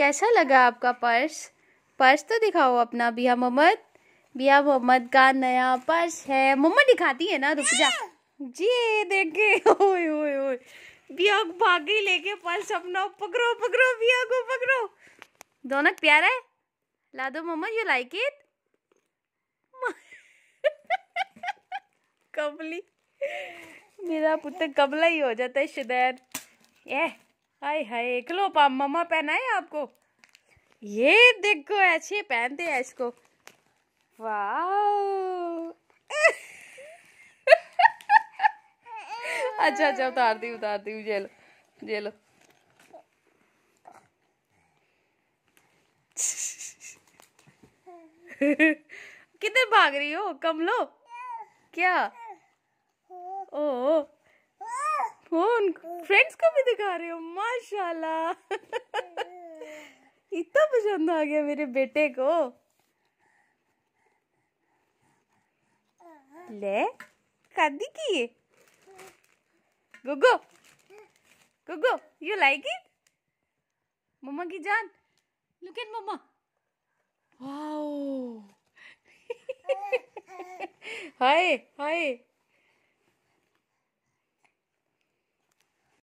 कैसा लगा आपका पर्स पर्स तो दिखाओ अपना बिया मोहम्मद बिया मोहम्मद का नया पर्स है मोहम्मद दिखाती है ना रुक जा जी देखे ओए ओए ओए बिया भागी लेके पर्स अपना पकड़ो पकड़ो बिया को पकड़ो दोनों प्यारा है ला दो मोहम्मद यू लाइक इट कबली मेरा पुत्र कबला ही हो जाता है शिदैर ए हाय हाय चलो पाप मम्मा पहनाए आपको ये देखो ऐसे पहनते हैं इसको वाह अच्छा अच्छा उतार दी उतार दी जेल जेल किधर भाग रही हो कम लो क्या ओ, ओ, ओ फ्रेंड्स को खा रहे हो माशाल्लाह इतना पसंद आ गया मेरे बेटे को ले खादी की ये गुगो गुगो यू लाइक इट मम्मा की जान लुक एट मम्मा वाओ हाय हाय